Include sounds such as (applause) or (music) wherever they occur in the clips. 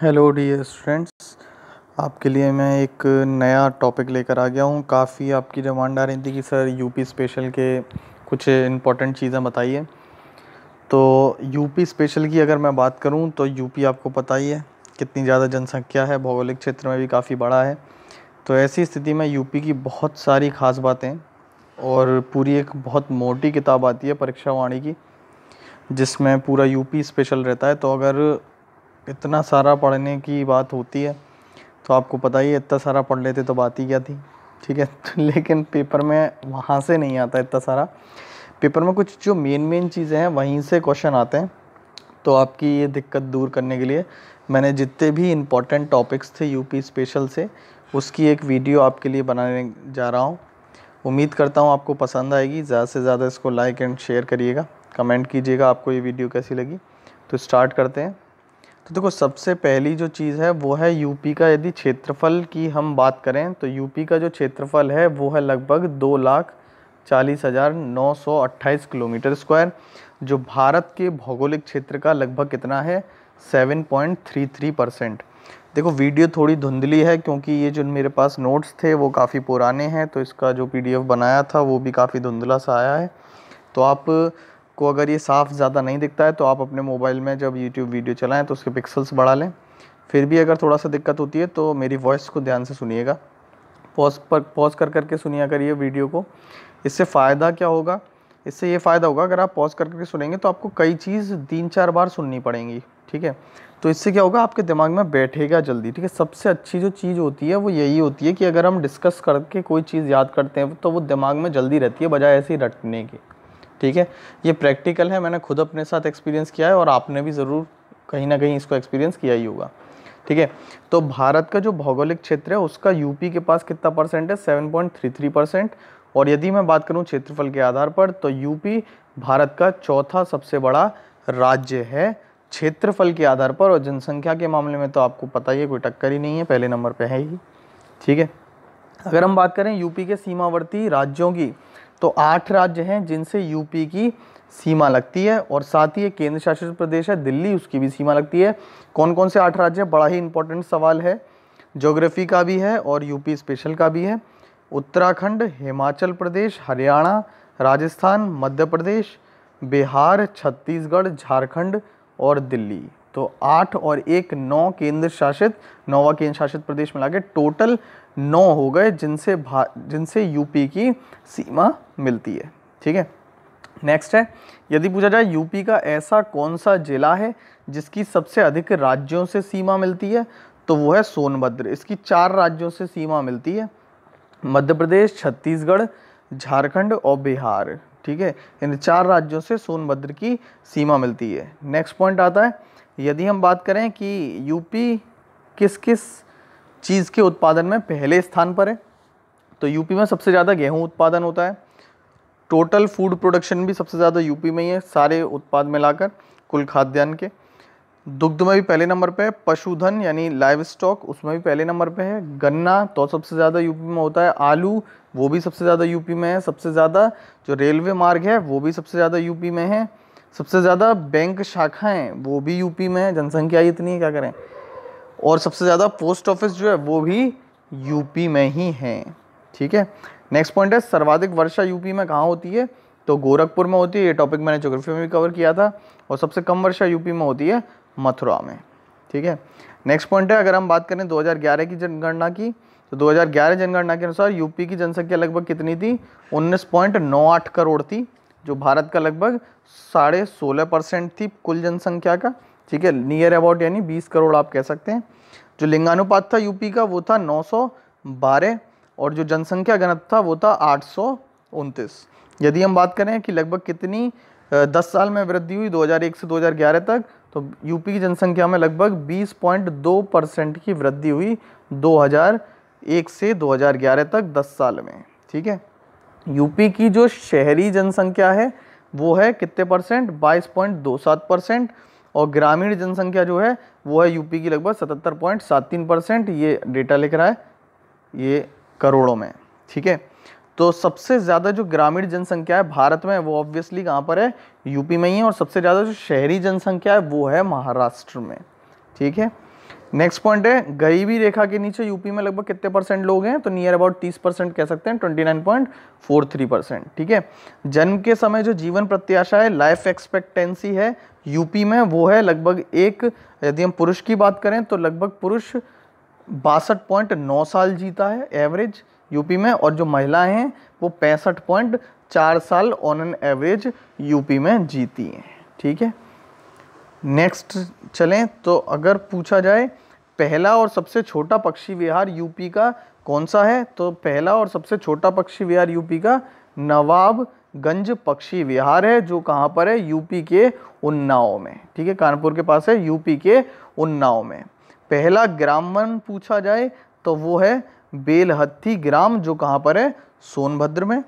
hello dear students आपके लिए मैं एक नया टॉपिक लेकर आ गया हूँ काफ़ी आपकी डिमांड आ रही थी कि सर यूपी स्पेशल के कुछ इंपॉर्टेंट चीज़ें बताइए तो यूपी स्पेशल की अगर मैं बात करूँ तो यूपी आपको पता ही है कितनी ज़्यादा जनसंख्या है भौगोलिक क्षेत्र में भी काफ़ी बड़ा है तो ऐसी स्थिति में यूपी की बहुत सारी ख़ास बातें और पूरी एक बहुत मोटी किताब आती है परीक्षा वाणी की जिसमें पूरा यूपी स्पेशल रहता है तो अगर इतना सारा पढ़ने की बात होती है तो आपको पता ही है इतना सारा पढ़ लेते तो बात ही क्या थी ठीक है तो (laughs) लेकिन पेपर में वहाँ से नहीं आता इतना सारा पेपर में कुछ जो मेन मेन चीज़ें हैं वहीं से क्वेश्चन आते हैं तो आपकी ये दिक्कत दूर करने के लिए मैंने जितने भी इम्पोर्टेंट टॉपिक्स थे यूपी स्पेशल से उसकी एक वीडियो आपके लिए बनाने जा रहा हूँ उम्मीद करता हूँ आपको पसंद आएगी ज़्यादा से ज़्यादा इसको लाइक एंड शेयर करिएगा कमेंट कीजिएगा आपको ये वीडियो कैसी लगी तो स्टार्ट करते हैं तो देखो सबसे पहली जो चीज़ है वो है यूपी का यदि क्षेत्रफल की हम बात करें तो यूपी का जो क्षेत्रफल है वो है लगभग दो लाख चालीस हज़ार नौ सौ अट्ठाईस किलोमीटर स्क्वायर जो भारत के भौगोलिक क्षेत्र का लगभग कितना है seven point three three percent देखो वीडियो थोड़ी धुंधली है क्योंकि ये जो मेरे पास नोट्स थे वो काफ़ी पुराने हैं तो इसका जो पीडीएफ बनाया था वो भी काफ़ी धुंधला सा आया है तो आप आपको अगर ये साफ़ ज़्यादा नहीं दिखता है तो आप अपने मोबाइल में जब यूट्यूब वीडियो चलाएँ तो उसके पिक्सल्स बढ़ा लें फिर भी अगर थोड़ा सा दिक्कत होती है तो मेरी वॉइस को ध्यान से सुनिएगा पॉज पर पॉज कर करके सुनिया करिए वीडियो को इससे फ़ायदा क्या होगा इससे ये फ़ायदा होगा अगर आप पॉज कर करके सुनेंगे तो आपको कई चीज़ तीन चार बार सुननी पड़ेंगी ठीक है तो इससे क्या होगा आपके दिमाग में बैठेगा जल्दी ठीक है सबसे अच्छी जो चीज़ होती है वो यही होती है कि अगर हम डिस्कस करके कोई चीज़ याद करते हैं तो वो दिमाग में जल्दी रहती है बजाय ऐसे ही रटने के ठीक है ये प्रैक्टिकल है मैंने खुद अपने साथ एक्सपीरियंस किया है और आपने भी ज़रूर कहीं ना कहीं इसको एक्सपीरियंस किया ही होगा ठीक है तो भारत का जो भौगोलिक क्षेत्र है उसका यूपी के पास कितना परसेंट है थ्री परसेंट और यदि मैं बात करूं क्षेत्रफल के आधार पर तो यूपी भारत का चौथा सबसे बड़ा राज्य है क्षेत्रफल के आधार पर और जनसंख्या के मामले में तो आपको पता ही है कोई टक्कर ही नहीं है पहले नंबर पर है ही ठीक है अगर हम बात करें यूपी के सीमावर्ती राज्यों की तो आठ राज्य हैं जिनसे यूपी की सीमा लगती है और साथ ही ये केंद्र शासित प्रदेश है दिल्ली उसकी भी सीमा लगती है कौन कौन से आठ राज्य बड़ा ही इंपॉर्टेंट सवाल है जोग्राफी का भी है और यूपी स्पेशल का भी है उत्तराखंड हिमाचल प्रदेश हरियाणा राजस्थान मध्य प्रदेश बिहार छत्तीसगढ़ झारखंड और दिल्ली तो आठ और एक नौ केंद्र शासित नौवा केंद्र शासित प्रदेश मिला के टोटल नौ हो गए जिनसे जिनसे यूपी की सीमा मिलती है ठीक है नेक्स्ट है यदि पूछा जाए यूपी का ऐसा कौन सा जिला है जिसकी सबसे अधिक राज्यों से सीमा मिलती है तो वो है सोनभद्र इसकी चार राज्यों से सीमा मिलती है मध्य प्रदेश छत्तीसगढ़ झारखंड और बिहार ठीक है इन चार राज्यों से सोनभद्र की सीमा मिलती है नेक्स्ट पॉइंट आता है यदि हम बात करें कि यूपी किस किस चीज़ के उत्पादन में पहले स्थान पर है तो यूपी में सबसे ज़्यादा गेहूं उत्पादन होता है टोटल फूड प्रोडक्शन भी सबसे ज़्यादा यूपी में ही है सारे उत्पाद मिलाकर कुल खाद्यान्न के दुग्ध में भी पहले नंबर पे है पशुधन यानी लाइव स्टॉक उसमें भी पहले नंबर पे है गन्ना तो सबसे ज़्यादा यूपी में होता है आलू वो भी सबसे ज़्यादा यूपी में है सबसे ज़्यादा जो रेलवे मार्ग है वो भी सबसे ज़्यादा यूपी में है सबसे ज़्यादा बैंक शाखाएँ वो भी यूपी में है जनसंख्या इतनी है क्या करें और सबसे ज़्यादा पोस्ट ऑफिस जो है वो भी यूपी में ही है ठीक है नेक्स्ट पॉइंट है सर्वाधिक वर्षा यूपी में कहाँ होती है तो गोरखपुर में होती है ये टॉपिक मैंने जोग्राफी में भी कवर किया था और सबसे कम वर्षा यूपी में होती है मथुरा में ठीक है नेक्स्ट पॉइंट है अगर हम बात करें 2011 की जनगणना की तो 2011 जनगणना के अनुसार यूपी की जनसंख्या लगभग कितनी थी 19.98 करोड़ थी जो भारत का लगभग साढ़े सोलह परसेंट थी कुल जनसंख्या का ठीक है नियर अबाउट यानी बीस करोड़ आप कह सकते हैं जो लिंगानुपात था यूपी का वो था बारह और जो जनसंख्या घनत्व था वो था आठ यदि हम बात करें कि लगभग कितनी दस साल में वृद्धि हुई 2001 से 2011 तक तो यूपी की जनसंख्या में लगभग 20.2 परसेंट की वृद्धि हुई 2001 से 2011 तक 10 साल में ठीक है यूपी की जो शहरी जनसंख्या है वो है कितने परसेंट 22.27 परसेंट और ग्रामीण जनसंख्या जो है वो है यूपी की लगभग सतहत्तर पॉइंट सात तीन परसेंट ये डेटा लेकर है ये करोड़ों में ठीक है तो सबसे ज़्यादा जो ग्रामीण जनसंख्या है भारत में वो ऑब्वियसली कहाँ पर है यूपी में ही है और सबसे ज़्यादा जो शहरी जनसंख्या है वो है महाराष्ट्र में ठीक है नेक्स्ट पॉइंट है गरीबी रेखा के नीचे यूपी में लगभग कितने परसेंट लोग हैं तो नियर अबाउट 30 परसेंट कह सकते हैं 29.43 परसेंट ठीक है जन्म के समय जो जीवन प्रत्याशा है लाइफ एक्सपेक्टेंसी है यूपी में वो है लगभग एक यदि हम पुरुष की बात करें तो लगभग पुरुष बासठ पॉइंट नौ साल जीता है एवरेज यूपी में और जो महिलाएं हैं वो पैंसठ पॉइंट चार साल ऑन एन एवरेज यूपी में जीती हैं ठीक है नेक्स्ट चलें तो अगर पूछा जाए पहला और सबसे छोटा पक्षी विहार यूपी का कौन सा है तो पहला और सबसे छोटा पक्षी विहार यूपी का नवाब गंज पक्षी विहार है जो कहाँ पर है यूपी के उन्नाव में ठीक है कानपुर के पास है यूपी के उन्नाव में पहला ग्रामन पूछा जाए तो वो है बेलहत्थी ग्राम जो कहाँ पर है सोनभद्र में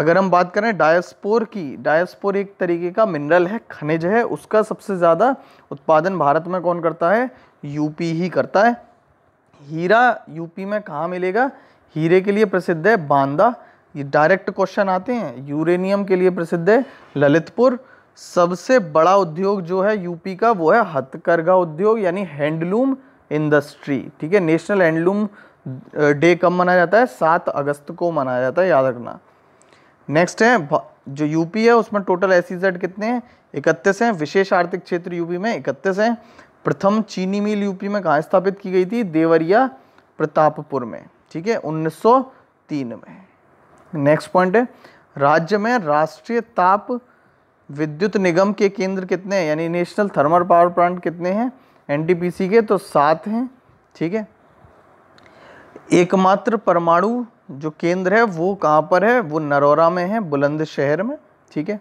अगर हम बात करें डायस्पोर की डायस्पोर एक तरीके का मिनरल है खनिज है उसका सबसे ज़्यादा उत्पादन भारत में कौन करता है यूपी ही करता है हीरा यूपी में कहाँ मिलेगा हीरे के लिए प्रसिद्ध है बांदा ये डायरेक्ट क्वेश्चन आते हैं यूरेनियम के लिए प्रसिद्ध है ललितपुर सबसे बड़ा उद्योग जो है यूपी का वो है हथकरघा उद्योग यानी हैंडलूम इंडस्ट्री ठीक है नेशनल हैंडलूम डे कब मनाया जाता है सात अगस्त को मनाया जाता है याद रखना नेक्स्ट है जो यूपी है उसमें टोटल एस e कितने हैं इकतीस हैं विशेष आर्थिक क्षेत्र यूपी में इकतीस हैं प्रथम चीनी मिल यूपी में कहाँ स्थापित की गई थी देवरिया प्रतापपुर में ठीक है 1903 में नेक्स्ट पॉइंट है राज्य में राष्ट्रीय ताप विद्युत निगम के केंद्र कितने हैं यानी नेशनल थर्मल पावर प्लांट कितने हैं एनटीपीसी के तो सात हैं ठीक है एकमात्र परमाणु जो केंद्र है वो कहाँ पर है वो नरोरा में है बुलंदशहर में ठीक है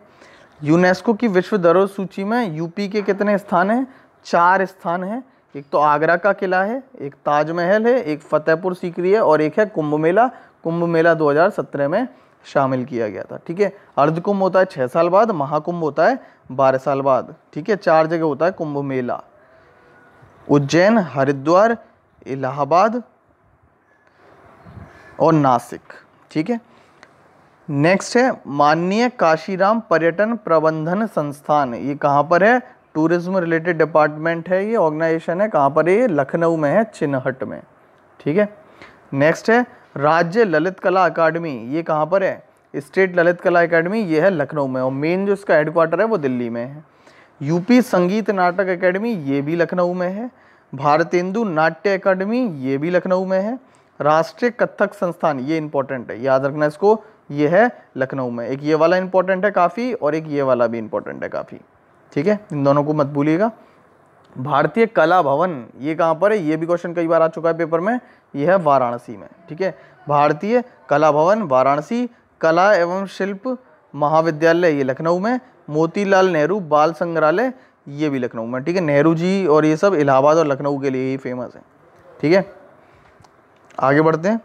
यूनेस्को की विश्व धरोहर सूची में यूपी के कितने स्थान हैं चार स्थान हैं एक तो आगरा का किला है एक ताजमहल है एक फतेहपुर सीकरी है और एक है कुंभ मेला कुंभ मेला 2017 में शामिल किया गया था ठीक है अर्धकुंभ होता है छः साल बाद महाकुंभ होता है बारह साल बाद ठीक है चार जगह होता है कुंभ मेला उज्जैन हरिद्वार इलाहाबाद और नासिक ठीक है नेक्स्ट है माननीय काशीराम पर्यटन प्रबंधन संस्थान ये कहाँ पर है टूरिज्म रिलेटेड डिपार्टमेंट है ये ऑर्गेनाइजेशन है कहाँ पर है ये लखनऊ में है चिन्हट में ठीक है नेक्स्ट है राज्य ललित कला अकादमी ये कहाँ पर है स्टेट ललित कला अकेडमी ये है लखनऊ में और मेन जो इसका हेडक्वार्टर है वो दिल्ली में है यूपी संगीत नाटक अकेडमी ये भी लखनऊ में है भारतेंदु नाट्य अकादमी ये भी लखनऊ में है राष्ट्रीय कथक संस्थान ये इंपॉर्टेंट है याद रखना इसको ये है लखनऊ में एक ये वाला इंपॉर्टेंट है काफ़ी और एक ये वाला भी इंपॉर्टेंट है काफ़ी ठीक है इन दोनों को मत भूलिएगा भारतीय कला भवन ये कहाँ पर है ये भी क्वेश्चन कई बार आ चुका है पेपर में यह है वाराणसी में ठीक है भारतीय कला भवन वाराणसी कला एवं शिल्प महाविद्यालय ये लखनऊ में मोतीलाल नेहरू बाल संग्रहालय ये भी लखनऊ में ठीक है नेहरू जी और ये सब इलाहाबाद और लखनऊ के लिए ही फेमस है ठीक है आगे बढ़ते हैं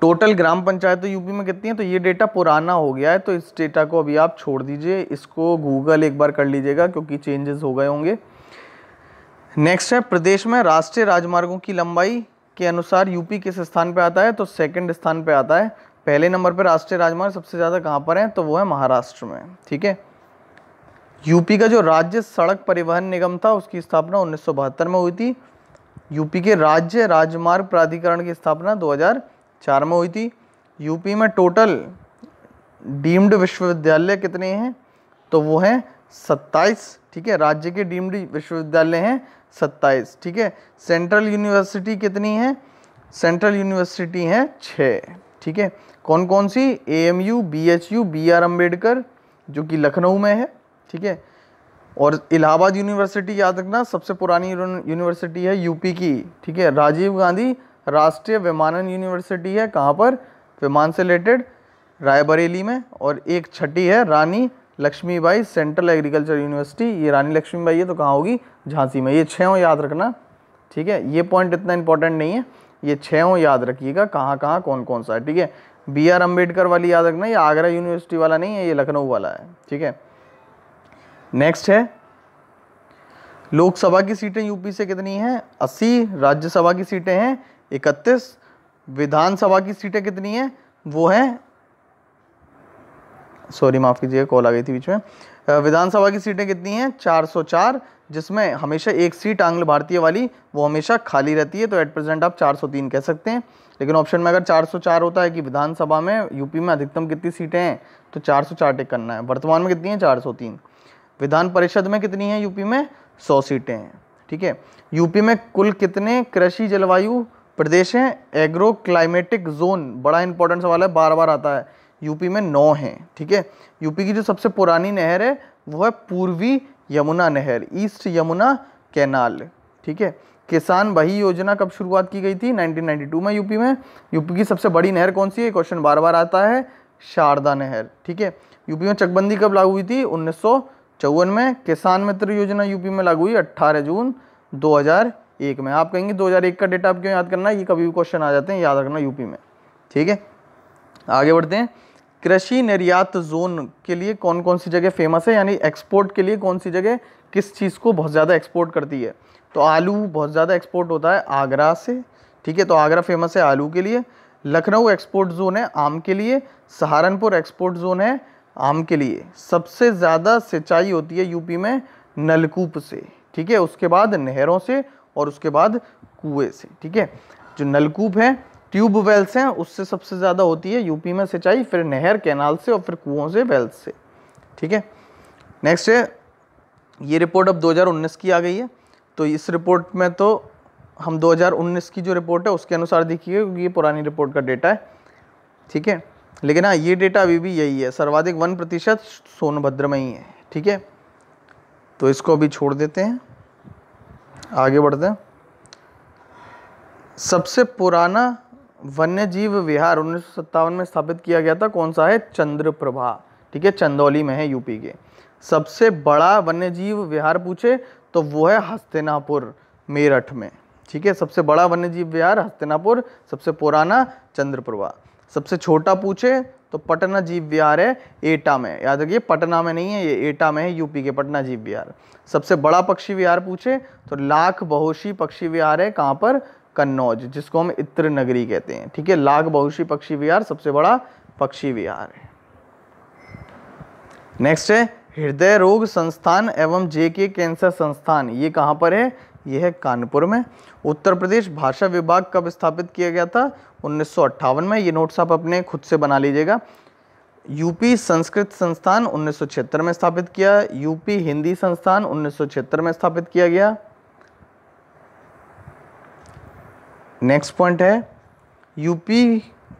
टोटल ग्राम पंचायत तो यूपी में कितनी है तो ये डेटा पुराना हो गया है तो इस डेटा को अभी आप छोड़ दीजिए इसको गूगल एक बार कर लीजिएगा क्योंकि चेंजेस हो गए होंगे नेक्स्ट है प्रदेश में राष्ट्रीय राजमार्गों की लंबाई के अनुसार यूपी किस स्थान पर आता है तो सेकेंड स्थान पर आता है पहले नंबर पर राष्ट्रीय राजमार्ग सबसे ज़्यादा कहाँ पर है तो वो है महाराष्ट्र में ठीक है यूपी का जो राज्य सड़क परिवहन निगम था उसकी स्थापना उन्नीस में हुई थी यूपी के राज्य राजमार्ग प्राधिकरण की स्थापना 2004 में हुई थी यूपी में टोटल डीम्ड विश्वविद्यालय कितने हैं तो वो हैं सत्ताईस ठीक है राज्य के डीम्ड विश्वविद्यालय हैं सत्ताईस ठीक है सेंट्रल यूनिवर्सिटी कितनी है सेंट्रल यूनिवर्सिटी हैं छः ठीक है कौन कौन सी A M U B H U B R Ambedkar जो कि लखनऊ में है ठीक है और इलाहाबाद यूनिवर्सिटी याद रखना सबसे पुरानी यूनिवर्सिटी है यूपी की ठीक है राजीव गांधी राष्ट्रीय विमानन यूनिवर्सिटी है कहाँ पर विमान से रिलेटेड रायबरेली में और एक छठी है Rani Lakshmibai central agriculture university ये रानी लक्ष्मीबाई है तो कहाँ होगी झांसी में ये छः हों याद रखना ठीक है ये पॉइंट इतना इंपॉर्टेंट नहीं है ये छः हों याद रखिएगा कहाँ कहाँ कौन कौन सा है ठीक है बी आर अम्बेडकर वाली याद रखना ये आगरा यूनिवर्सिटी वाला नहीं है ये लखनऊ वाला है ठीक है नेक्स्ट है लोकसभा की सीटें यूपी से कितनी हैं अस्सी राज्यसभा की सीटें हैं इकतीस विधानसभा की सीटें कितनी हैं वो हैं सॉरी माफ़ कीजिएगा कॉल आ गई थी बीच में विधानसभा की सीटें कितनी हैं 404 जिसमें हमेशा एक सीट आंग्ल भारतीय वाली वो हमेशा खाली रहती है तो एट प्रेजेंट आप 403 कह सकते हैं लेकिन ऑप्शन में अगर 404 होता है कि विधानसभा में यूपी में अधिकतम कितनी सीटें हैं तो 404 टिक करना है वर्तमान में कितनी हैं तीन विधान परिषद में कितनी है यूपी में सौ सीटें हैं ठीक है यूपी में कुल कितने कृषि जलवायु प्रदेश हैं एग्रो क्लाइमेटिक जोन बड़ा इंपॉर्टेंट सवाल है बार बार आता है यूपी में नौ हैं ठीक है यूपी की जो सबसे पुरानी नहर है वो है पूर्वी यमुना नहर ईस्ट यमुना कैनाल ठीक है किसान बही योजना कब शुरुआत की गई थी 1992 में यूपी में यूपी की सबसे बड़ी नहर कौन सी है क्वेश्चन बार बार आता है शारदा नहर ठीक है यूपी में चकबंदी कब लागू हुई थी उन्नीस में किसान मित्र योजना यूपी में लागू हुई 18 जून 2001 में आप कहेंगे 2001 का डेटा आप क्यों याद करना ये कभी भी क्वेश्चन आ जाते हैं याद रखना यूपी में ठीक है आगे बढ़ते हैं कृषि निर्यात जोन के लिए कौन कौन सी जगह फेमस है यानी एक्सपोर्ट के लिए कौन सी जगह किस चीज़ को बहुत ज़्यादा एक्सपोर्ट करती है तो आलू बहुत ज़्यादा एक्सपोर्ट होता है आगरा से ठीक है तो आगरा फेमस है आलू के लिए लखनऊ एक्सपोर्ट जोन है आम के लिए सहारनपुर एक्सपोर्ट जोन है आम के लिए सबसे ज़्यादा सिंचाई होती है यूपी में नलकूप से ठीक है उसके बाद नहरों से और उसके बाद कुएँ से ठीक है जो नलकूप है ट्यूब वेल्स हैं उससे सबसे ज़्यादा होती है यूपी में सिंचाई फिर नहर कैनाल से और फिर कुओं से वेल्स से ठीक है नेक्स्ट है ये रिपोर्ट अब 2019 की आ गई है तो इस रिपोर्ट में तो हम 2019 की जो रिपोर्ट है उसके अनुसार देखिए क्योंकि ये पुरानी रिपोर्ट का डेटा है ठीक है लेकिन हाँ ये डेटा अभी भी यही है सर्वाधिक वन प्रतिशत सोनभद्र में ही है ठीक है तो इसको अभी छोड़ देते हैं आगे बढ़ते हैं सबसे पुराना वन्य जीव विहार उन्नीस में स्थापित किया गया था कौन सा है चंद्रप्रभा ठीक है चंदौली में है यूपी के सबसे बड़ा वन्य जीव विहार पूछे तो वो है हस्तिनापुर मेरठ में ठीक है सबसे बड़ा वन्य जीव विहार हस्तिनापुर सबसे पुराना चंद्रप्रभा सबसे छोटा पूछे तो पटना जीव विहार है एटा में याद रखिए पटना में नहीं है ये एटा में है यूपी के पटना जीव विहार सबसे बड़ा पक्षी विहार पूछे तो लाख बहुशी पक्षी विहार है कहाँ पर कन्नौज जिसको हम इत्र नगरी कहते हैं ठीक है लाग बहुशी पक्षी विहार सबसे बड़ा पक्षी विहार है नेक्स्ट है हृदय रोग संस्थान एवं जे के कैंसर संस्थान ये कहाँ पर है यह है कानपुर में उत्तर प्रदेश भाषा विभाग कब स्थापित किया गया था उन्नीस में ये नोट्स आप अपने खुद से बना लीजिएगा यूपी संस्कृत संस्थान उन्नीस में स्थापित किया यूपी हिंदी संस्थान उन्नीस में स्थापित किया गया नेक्स्ट पॉइंट है यूपी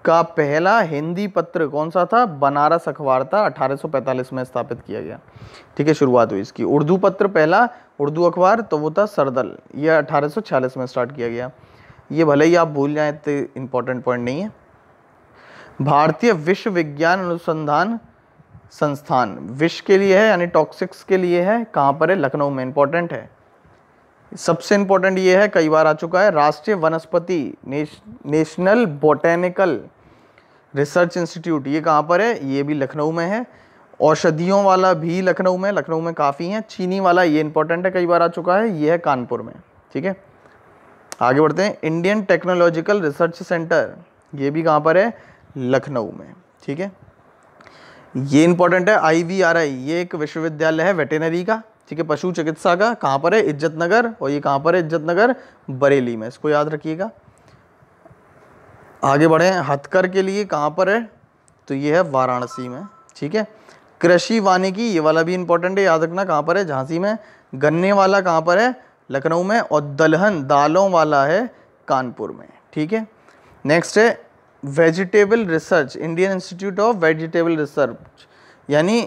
का पहला हिंदी पत्र कौन सा था बनारस अखबार था 1845 में स्थापित किया गया ठीक है शुरुआत हुई इसकी उर्दू पत्र पहला उर्दू अखबार तो वो था सरदल ये 1846 में स्टार्ट किया गया ये भले ही आप भूल जाए तो इम्पोर्टेंट पॉइंट नहीं है भारतीय विश्व विज्ञान अनुसंधान संस्थान विश्व के लिए है यानी टॉक्सिक्स के लिए है कहाँ पर है लखनऊ में इम्पोर्टेंट है सबसे इम्पोर्टेंट ये है कई बार आ चुका है राष्ट्रीय वनस्पति नेश, नेशनल बोटेनिकल रिसर्च इंस्टीट्यूट ये कहाँ पर है ये भी लखनऊ में है औषधियों वाला भी लखनऊ में लखनऊ में काफ़ी हैं चीनी वाला ये इंपॉर्टेंट है कई बार आ चुका है ये है कानपुर में ठीक है आगे बढ़ते हैं इंडियन टेक्नोलॉजिकल रिसर्च सेंटर ये भी कहाँ पर है लखनऊ में ठीक है ये इंपॉर्टेंट है आई ये एक विश्वविद्यालय है वेटेनरी का ठीक है पशु चिकित्सा का कहाँ पर है इज्जत नगर और ये कहाँ पर है इज्जत नगर बरेली में इसको याद रखिएगा आगे बढ़े हथकर के लिए कहाँ पर है तो ये है वाराणसी में ठीक है कृषि वानिकी ये वाला भी इंपॉर्टेंट है याद रखना कहाँ पर है झांसी में गन्ने वाला कहाँ पर है लखनऊ में और दलहन दालों वाला है कानपुर में ठीक है नेक्स्ट है vegetable research Indian institute of vegetable research यानी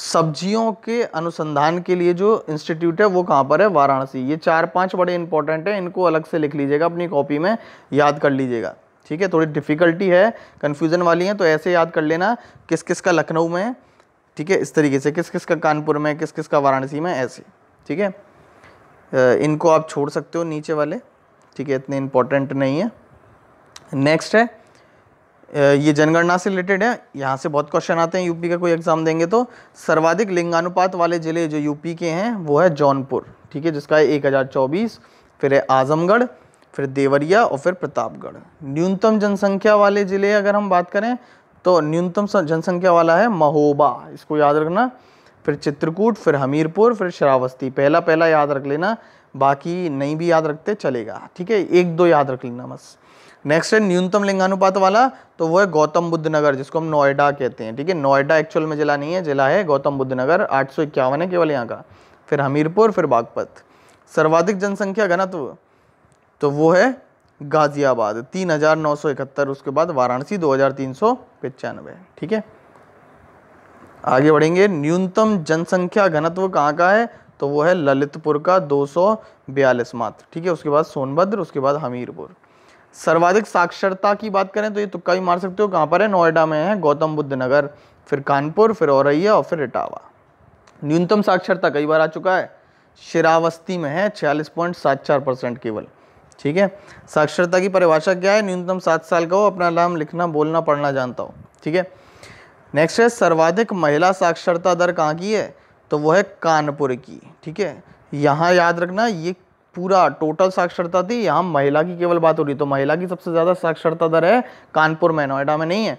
सब्जियों के अनुसंधान के लिए जो इंस्टीट्यूट है वो कहाँ पर है वाराणसी ये चार पांच बड़े इंपॉर्टेंट हैं इनको अलग से लिख लीजिएगा अपनी कॉपी में याद कर लीजिएगा ठीक है थोड़ी डिफ़िकल्टी है कन्फ्यूज़न वाली है तो ऐसे याद कर लेना किस किस का लखनऊ में ठीक है इस तरीके से किस किस का कानपुर में किस किस का वाराणसी में ऐसे ठीक है इनको आप छोड़ सकते हो नीचे वाले ठीक है इतने इम्पोर्टेंट नहीं है नेक्स्ट है ये जनगणना से रिलेटेड है यहाँ से बहुत क्वेश्चन आते हैं यूपी का कोई एग्ज़ाम देंगे तो सर्वाधिक लिंगानुपात वाले ज़िले जो यूपी के हैं वो है जौनपुर ठीक है जिसका है एक हज़ार चौबीस फिर है आज़मगढ़ फिर देवरिया और फिर प्रतापगढ़ न्यूनतम जनसंख्या वाले ज़िले अगर हम बात करें तो न्यूनतम जनसंख्या वाला है महोबा इसको याद रखना फिर चित्रकूट फिर हमीरपुर फिर शरावस्ती पहला पहला याद रख लेना बाकी नहीं भी याद रखते चलेगा ठीक है एक दो याद रख लेना बस नेक्स्ट है न्यूनतम लिंगानुपात वाला तो वो है गौतम बुद्ध नगर जिसको हम नोएडा कहते हैं ठीक है नोएडा एक्चुअल में जिला नहीं है जिला है गौतम बुद्ध नगर आठ है केवल यहाँ का फिर हमीरपुर फिर बागपत सर्वाधिक जनसंख्या घनत्व तो वो है गाज़ियाबाद तीन हज़ार नौ सौ इकहत्तर उसके बाद वाराणसी दो हज़ार तीन सौ पचानवे ठीक है आगे बढ़ेंगे न्यूनतम जनसंख्या घनत्व कहाँ का है तो वो है ललितपुर का दो सौ बयालीस मात्र ठीक है उसके बाद सोनभद्र उसके बाद हमीरपुर सर्वाधिक साक्षरता की बात करें तो ये तुक्का भी मार सकते हो कहाँ पर है नोएडा में है गौतम बुद्ध नगर फिर कानपुर फिर औरैया और फिर इटावा न्यूनतम साक्षरता कई बार आ चुका है शिरावस्ती में है छियालीस पॉइंट सात चार परसेंट केवल ठीक है साक्षरता की परिभाषा क्या है न्यूनतम सात साल का हो अपना नाम लिखना बोलना पढ़ना जानता हो ठीक है नेक्स्ट है सर्वाधिक महिला साक्षरता दर कहाँ की है तो वो है कानपुर की ठीक है यहाँ याद रखना ये पूरा टोटल साक्षरता थी यहाँ महिला की केवल बात हो रही तो महिला की सबसे ज़्यादा साक्षरता दर है कानपुर में नोएडा में नहीं है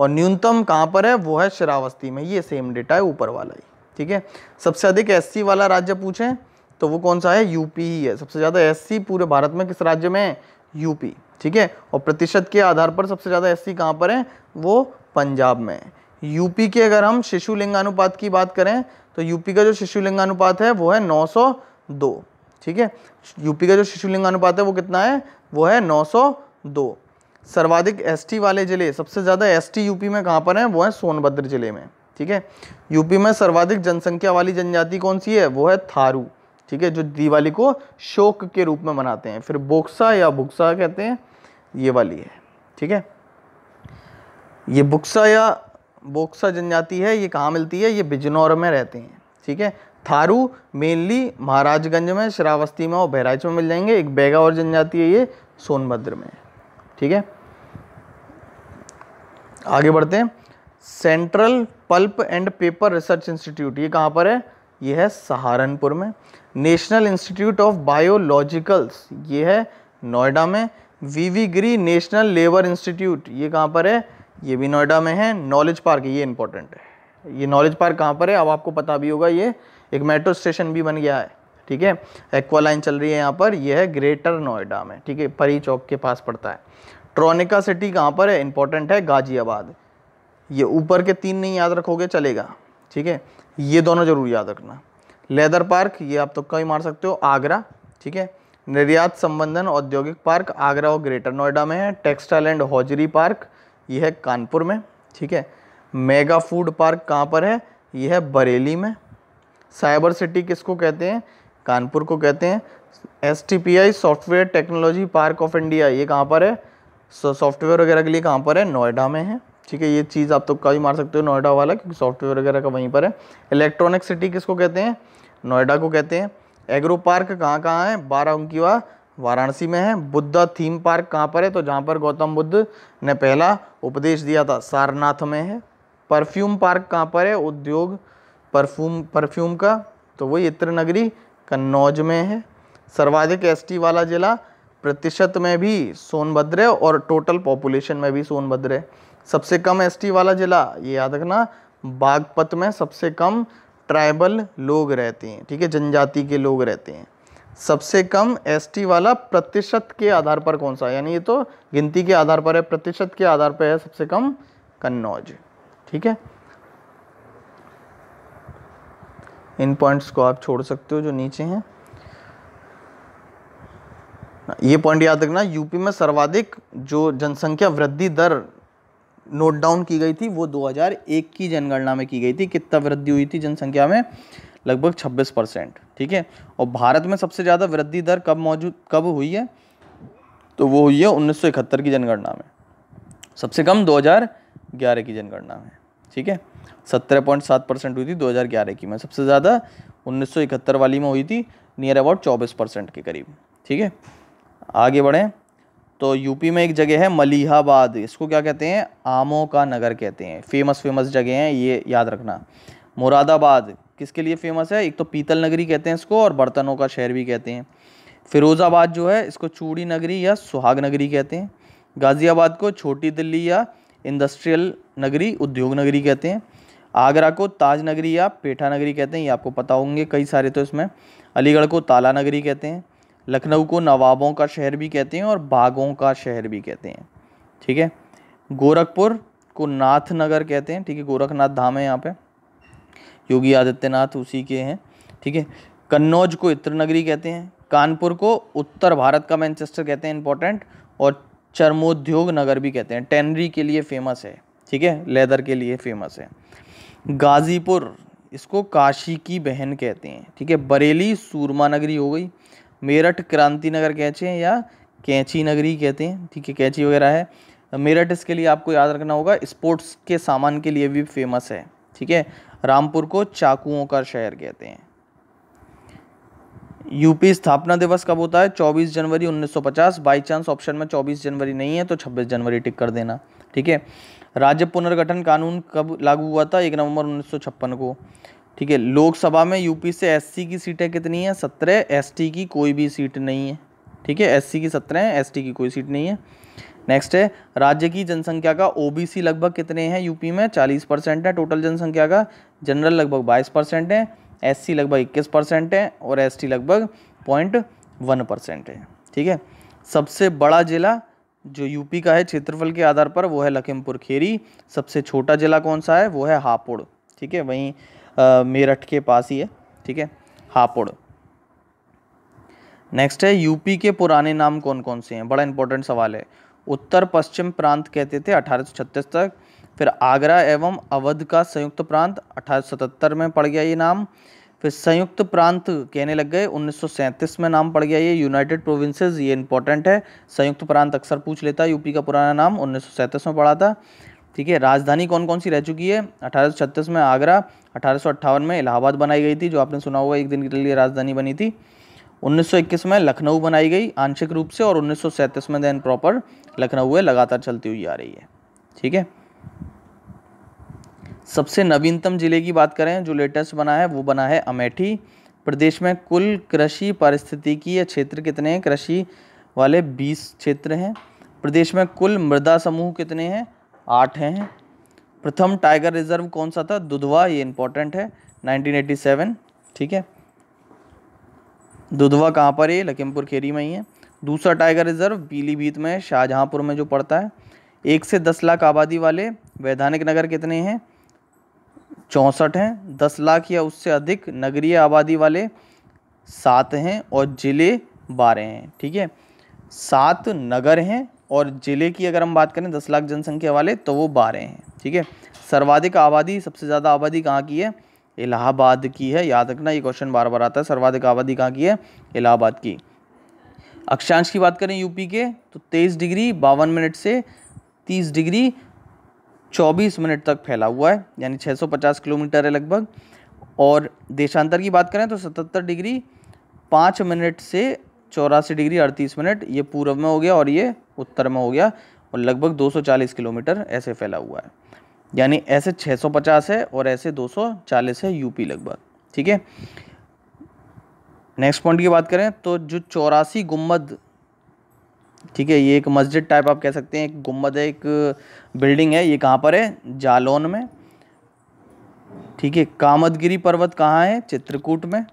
और न्यूनतम कहाँ पर है वो है शरावस्ती में ये सेम डेटा है ऊपर वाला ही ठीक है सबसे अधिक एस वाला राज्य पूछें तो वो कौन सा है यूपी ही है सबसे ज़्यादा एस पूरे भारत में किस राज्य में है यूपी ठीक है और प्रतिशत के आधार पर सबसे ज़्यादा एस सी कहाँ पर है वो पंजाब में है यूपी के अगर हम शिशु लिंगानुपात की बात करें तो यूपी का जो शिशु लिंगानुपात है वो है 902 ठीक है यूपी का जो शिशु लिंग अनुपात है वो कितना है वो है 902 सर्वाधिक एसटी वाले जिले सबसे ज़्यादा एसटी यूपी में कहाँ पर है वो है सोनभद्र जिले में ठीक है यूपी में सर्वाधिक जनसंख्या वाली जनजाति कौन सी है वो है थारू ठीक है जो दिवाली को शोक के रूप में मनाते हैं फिर बोक्सा या बुक्सा कहते हैं ये वाली है ठीक है ये बुक्सा या बोक्सा जनजाति है ये कहाँ मिलती है ये बिजनौर में रहते हैं ठीक है थारू मेनली महाराजगंज में श्रावस्ती में और बहराइच में मिल जाएंगे एक बैगा और जनजाति है ये सोनभद्र में ठीक है आगे बढ़ते हैं central pulp and paper research institute ये कहाँ पर है ये है सहारनपुर में नेशनल इंस्टीट्यूट ऑफ बायोलॉजिकल्स ये है नोएडा में VV Giri national labour institute ये कहाँ पर है ये भी नोएडा में है नॉलेज पार्क ये इंपॉर्टेंट है ये नॉलेज पार्क कहाँ पर है अब आपको पता भी होगा ये एक मेट्रो स्टेशन भी बन गया है ठीक है एक्वा लाइन चल रही है यहाँ पर यह है ग्रेटर नोएडा में ठीक है परी चौक के पास पड़ता है ट्रोनिका सिटी कहाँ पर है इंपॉर्टेंट है गाजियाबाद ये ऊपर के तीन नहीं याद रखोगे चलेगा ठीक है ये दोनों जरूर याद रखना लेदर पार्क ये आप तो कहीं मार सकते हो आगरा ठीक है निर्यात संबंधन औद्योगिक पार्क आगरा और ग्रेटर नोएडा में है टेक्सटाइल एंड हौजरी पार्क ये है कानपुर में ठीक है मेगा फूड पार्क कहाँ पर है यह है बरेली में साइबर सिटी किसको कहते हैं कानपुर को कहते हैं एस software technology park of India ये कहाँ पर है सॉफ्टवेयर वगैरह के लिए कहाँ पर है नोएडा में है ठीक है ये चीज़ आप तो कभी मार सकते हो नोएडा वाला क्योंकि सॉफ्टवेयर वगैरह का वहीं पर है इलेक्ट्रॉनिक सिटी किसको कहते हैं नोएडा को कहते हैं एग्रो पार्क कहाँ कहाँ है बारह वाह वाराणसी में है बुद्धा थीम पार्क कहाँ पर है तो जहाँ पर गौतम बुद्ध ने पहला उपदेश दिया था सारनाथ में है परफ्यूम पार्क कहाँ पर है उद्योग परफ्यूम परफ्यूम का तो वही इत्र नगरी कन्नौज में है सर्वाधिक एसटी वाला ज़िला प्रतिशत में भी सोनभद्र है और टोटल पॉपुलेशन में भी सोनभद्र है सबसे कम एसटी वाला ज़िला ये याद रखना बागपत में सबसे कम ट्राइबल लोग रहते हैं ठीक है जनजाति के लोग रहते हैं सबसे कम एसटी वाला प्रतिशत के आधार पर कौन सा यानी ये तो गिनती के आधार पर है प्रतिशत के आधार पर है सबसे कम कन्नौज ठीक है इन पॉइंट्स को आप छोड़ सकते हो जो नीचे हैं ये पॉइंट याद रखना यूपी में सर्वाधिक जो जनसंख्या वृद्धि दर नोट डाउन की गई थी वो 2001 की जनगणना में की गई थी कितना वृद्धि हुई थी जनसंख्या में लगभग 26 परसेंट ठीक है और भारत में सबसे ज़्यादा वृद्धि दर कब मौजूद कब हुई है तो वो हुई है उन्नीस की जनगणना में सबसे कम दो की जनगणना में ठीक है सत्रह पॉइंट सात परसेंट हुई थी 2011 की में सबसे ज़्यादा 1971 वाली में हुई थी नियर अबाउट चौबीस परसेंट के करीब ठीक है आगे बढ़ें तो यूपी में एक जगह है मलिहाबाद इसको क्या कहते हैं आमों का नगर कहते हैं फेमस फेमस जगह हैं ये याद रखना मुरादाबाद किसके लिए फेमस है एक तो पीतल नगरी कहते हैं इसको और बर्तनों का शहर भी कहते हैं फिरोज़ाबाद जो है इसको चूड़ी नगरी या सुहाग नगरी कहते हैं गाज़ियाबाद को छोटी दिल्ली या इंडस्ट्रियल नगरी उद्योग नगरी कहते हैं आगरा को ताज नगरी या पेठा नगरी कहते हैं ये आपको पता होंगे कई सारे तो इसमें अलीगढ़ को ताला नगरी कहते हैं लखनऊ को नवाबों का शहर भी कहते हैं और बागों का शहर भी कहते हैं ठीक है गोरखपुर को नाथ नगर कहते हैं ठीक है गोरखनाथ धाम है यहाँ पे योगी आदित्यनाथ उसी के हैं ठीक है कन्नौज को इत्र नगरी कहते हैं कानपुर को उत्तर भारत का मैनचेस्टर कहते हैं इंपॉर्टेंट और चर्मोद्योग नगर भी कहते हैं टेनरी के लिए फेमस है ठीक है लेदर के लिए फेमस है गाज़ीपुर इसको काशी की बहन कहते हैं ठीक है बरेली सूरमा नगरी हो गई मेरठ क्रांति नगर कहते हैं या कैंची नगरी कहते हैं ठीक है कैंची वगैरह है मेरठ इसके लिए आपको याद रखना होगा स्पोर्ट्स के सामान के लिए भी फेमस है ठीक है रामपुर को चाकुओं का शहर कहते हैं यूपी स्थापना दिवस कब होता है 24 जनवरी 1950 बाई चांस ऑप्शन में 24 जनवरी नहीं है तो 26 जनवरी टिक कर देना ठीक है राज्य पुनर्गठन कानून कब लागू हुआ था एक नवंबर उन्नीस को ठीक है लोकसभा में यूपी से एससी की सीटें कितनी हैं सत्रह एसटी की कोई भी सीट नहीं है ठीक है एससी की सत्रह हैं एसटी की कोई सीट नहीं है नेक्स्ट है राज्य की जनसंख्या का ओबीसी लगभग कितने हैं यूपी में चालीस परसेंट है टोटल जनसंख्या का जनरल लगभग बाईस परसेंट है एससी लगभग इक्कीस परसेंट है और एसटी लगभग पॉइंट वन परसेंट है ठीक है सबसे बड़ा जिला जो यूपी का है क्षेत्रफल के आधार पर वो है लखीमपुर खेरी सबसे छोटा जिला कौन सा है वो है हापुड़ ठीक है वहीं मेरठ के पास ही है ठीक है हापुड़ नेक्स्ट है यूपी के पुराने नाम कौन कौन से हैं बड़ा इंपॉर्टेंट सवाल है उत्तर पश्चिम प्रांत कहते थे अठारह तक फिर आगरा एवं अवध का संयुक्त प्रांत अठारह में पड़ गया ये नाम फिर संयुक्त प्रांत कहने लग गए 1937 में नाम पड़ गया ये यूनाइटेड प्रोविंसेस ये इंपॉर्टेंट है संयुक्त प्रांत अक्सर पूछ लेता है यूपी का पुराना नाम उन्नीस में पड़ा था ठीक है राजधानी कौन कौन सी रह चुकी है 1836 में आगरा अठारह में इलाहाबाद बनाई गई थी जो आपने सुना होगा एक दिन के लिए राजधानी बनी थी 1921 में लखनऊ बनाई गई आंशिक रूप से और 1937 में दैन प्रॉपर लखनऊ है लगातार चलती हुई आ रही है ठीक है सबसे नवीनतम ज़िले की बात करें जो लेटेस्ट बना है वो बना है अमेठी प्रदेश में कुल कृषि पारिस्थितिकीय क्षेत्र कितने हैं कृषि वाले बीस क्षेत्र हैं प्रदेश में कुल मृदा समूह कितने हैं आठ हैं प्रथम टाइगर रिजर्व कौन सा था दुधवा ये इंपॉर्टेंट है 1987 ठीक है दुधवा कहाँ पर है लखीमपुर खेरी में ही है दूसरा टाइगर रिजर्व पीलीभीत में शाहजहाँपुर में जो पड़ता है एक से दस लाख आबादी वाले वैधानिक नगर कितने हैं चौंसठ हैं दस लाख या उससे अधिक नगरीय आबादी वाले सात हैं और ज़िले बारह हैं ठीक है सात नगर हैं और ज़िले की अगर हम बात करें दस लाख जनसंख्या वाले तो वो बारह हैं ठीक है सर्वाधिक आबादी सबसे ज़्यादा आबादी कहाँ की है इलाहाबाद की है याद रखना ये क्वेश्चन बार बार आता है सर्वाधिक आबादी कहाँ की है इलाहाबाद की अक्षांश की बात करें यूपी के तो तेईस डिग्री बावन मिनट से तीस डिग्री 24 मिनट तक फैला हुआ है यानी 650 किलोमीटर है लगभग और देशांतर की बात करें तो 77 डिग्री पाँच मिनट से चौरासी डिग्री अड़तीस मिनट ये पूर्व में हो गया और ये उत्तर में हो गया और लगभग 240 किलोमीटर ऐसे फैला हुआ है यानी ऐसे 650 है और ऐसे 240 है यूपी लगभग ठीक है नेक्स्ट पॉइंट की बात करें तो जो चौरासी गुम्बद ठीक है ये एक मस्जिद टाइप आप कह सकते हैं एक गुम्बद है एक बिल्डिंग है ये कहाँ पर है जालौन में ठीक है कामदगिरी पर्वत कहाँ है चित्रकूट में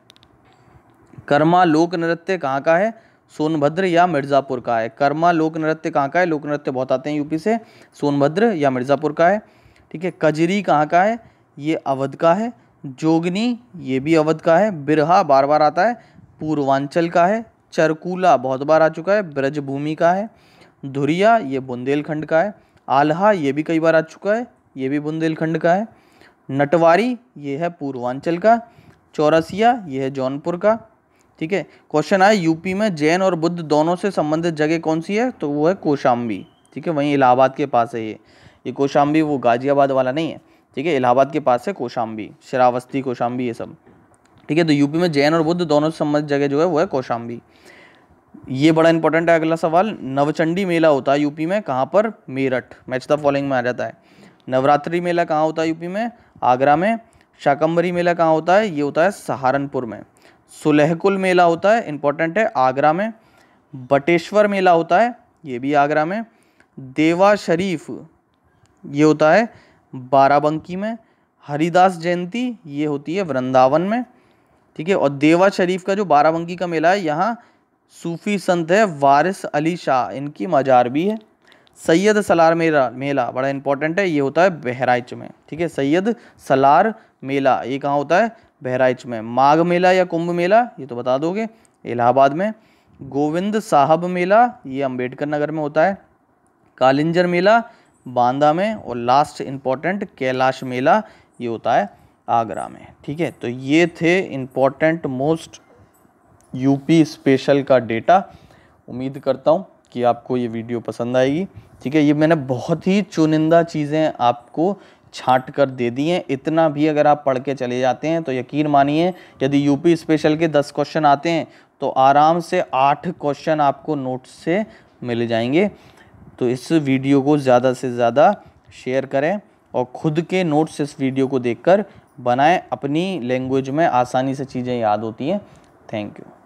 कर्मा लोक नृत्य कहाँ का है सोनभद्र या मिर्ज़ापुर का है कर्मा लोक नृत्य कहाँ का है लोक नृत्य बहुत आते हैं यूपी से सोनभद्र या मिर्ज़ापुर का है ठीक है कजरी कहाँ का है ये अवध का है जोगनी ये भी अवध का है बिरहा बार बार आता है पूर्वांचल का है चरकूला बहुत बार आ चुका है ब्रजभूमि का है धुरिया ये बुंदेलखंड का है आल्हा ये भी कई बार आ चुका है ये भी बुंदेलखंड का है नटवारी ये है पूर्वांचल का चौरसिया ये है जौनपुर का ठीक है क्वेश्चन आए यूपी में जैन और बुद्ध दोनों से संबंधित जगह कौन सी है तो वो है कोशाम्बी ठीक है वहीं इलाहाबाद के पास है ये ये कोशाम्बी वो गाजियाबाद वाला नहीं है ठीक है इलाहाबाद के पास है कोशाम्बी शरावस्ती कोशाम्बी ये सब ठीक है तो यूपी में जैन और बुद्ध दोनों सम्मत जगह जो है वो है कौशाम्बी ये बड़ा इंपॉर्टेंट है अगला सवाल नवचंडी मेला होता है यूपी में कहाँ पर मेरठ मैच द तो फॉलोइंग में आ जाता है नवरात्रि मेला कहाँ होता है यूपी में आगरा में शाकंबरी मेला कहाँ होता है ये होता है सहारनपुर में सुलहकुल मेला होता है इंपॉर्टेंट है आगरा में बटेश्वर मेला होता है ये भी आगरा में देवा शरीफ ये होता है बाराबंकी में हरिदास जयंती ये होती है वृंदावन में ठीक है और देवा शरीफ का जो बाराबंकी का मेला है यहाँ सूफी संत है वारिस अली शाह इनकी मजार भी है सैयद सलार मेला मेला बड़ा इंपॉर्टेंट है ये होता है बहराइच में ठीक है सैयद सलार मेला ये कहाँ होता है बहराइच में माघ मेला या कुंभ मेला ये तो बता दोगे इलाहाबाद में गोविंद साहब मेला ये अंबेडकर नगर में होता है कालिंजर मेला बांदा में और लास्ट इंपॉर्टेंट कैलाश मेला ये होता है आगरा में ठीक है तो ये थे इम्पॉर्टेंट मोस्ट यूपी स्पेशल का डेटा उम्मीद करता हूँ कि आपको ये वीडियो पसंद आएगी ठीक है ये मैंने बहुत ही चुनिंदा चीज़ें आपको छाँट कर दे दी हैं इतना भी अगर आप पढ़ के चले जाते हैं तो यकीन मानिए यदि यूपी स्पेशल के दस क्वेश्चन आते हैं तो आराम से आठ क्वेश्चन आपको नोट्स से मिल जाएंगे तो इस वीडियो को ज़्यादा से ज़्यादा शेयर करें और ख़ुद के नोट्स इस वीडियो को देखकर बनाएं अपनी लैंग्वेज में आसानी से चीज़ें याद होती हैं थैंक यू